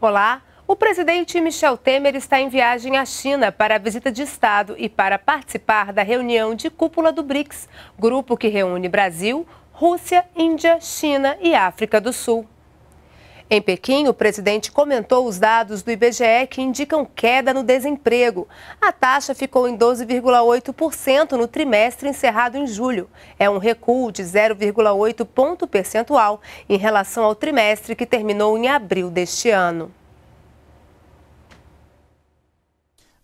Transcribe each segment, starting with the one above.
Olá. O presidente Michel Temer está em viagem à China para a visita de Estado e para participar da reunião de cúpula do BRICS, grupo que reúne Brasil, Rússia, Índia, China e África do Sul. Em Pequim, o presidente comentou os dados do IBGE que indicam queda no desemprego. A taxa ficou em 12,8% no trimestre encerrado em julho. É um recuo de 0,8 ponto percentual em relação ao trimestre que terminou em abril deste ano.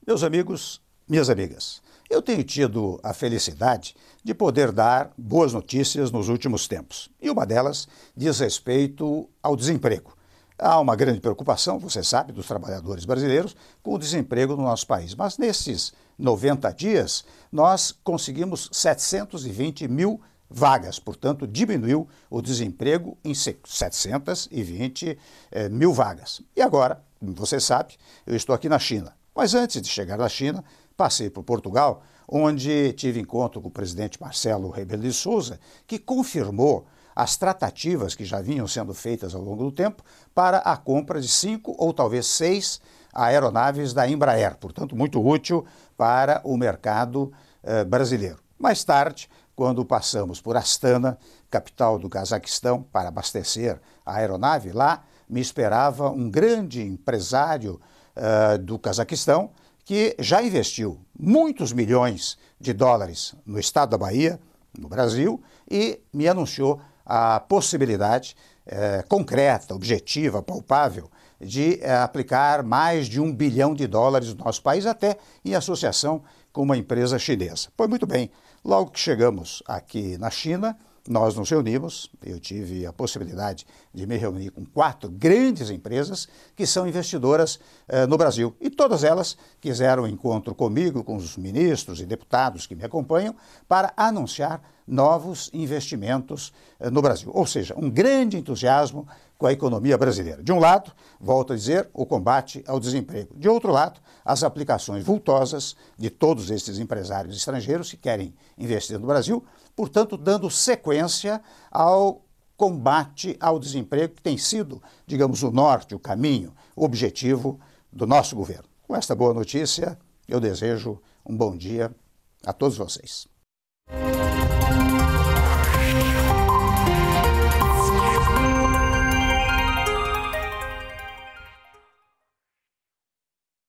Meus amigos, minhas amigas, eu tenho tido a felicidade de poder dar boas notícias nos últimos tempos. E uma delas diz respeito ao desemprego. Há uma grande preocupação, você sabe, dos trabalhadores brasileiros com o desemprego no nosso país. Mas nesses 90 dias, nós conseguimos 720 mil vagas, portanto, diminuiu o desemprego em 720 eh, mil vagas. E agora, você sabe, eu estou aqui na China. Mas antes de chegar na China, passei por Portugal, onde tive encontro com o presidente Marcelo Rebelo de Souza, que confirmou as tratativas que já vinham sendo feitas ao longo do tempo para a compra de cinco ou talvez seis aeronaves da Embraer, portanto, muito útil para o mercado eh, brasileiro. Mais tarde, quando passamos por Astana, capital do Cazaquistão, para abastecer a aeronave, lá me esperava um grande empresário eh, do Cazaquistão que já investiu muitos milhões de dólares no estado da Bahia, no Brasil, e me anunciou a possibilidade é, concreta, objetiva, palpável, de é, aplicar mais de um bilhão de dólares no nosso país, até em associação com uma empresa chinesa. Pois muito bem, logo que chegamos aqui na China, nós nos reunimos, eu tive a possibilidade de me reunir com quatro grandes empresas que são investidoras eh, no Brasil. E todas elas quiseram um encontro comigo, com os ministros e deputados que me acompanham, para anunciar novos investimentos eh, no Brasil. Ou seja, um grande entusiasmo com a economia brasileira. De um lado, volto a dizer, o combate ao desemprego. De outro lado, as aplicações vultosas de todos esses empresários estrangeiros que querem investir no Brasil, portanto, dando sequência ao combate ao desemprego que tem sido, digamos, o norte, o caminho, o objetivo do nosso governo. Com esta boa notícia, eu desejo um bom dia a todos vocês.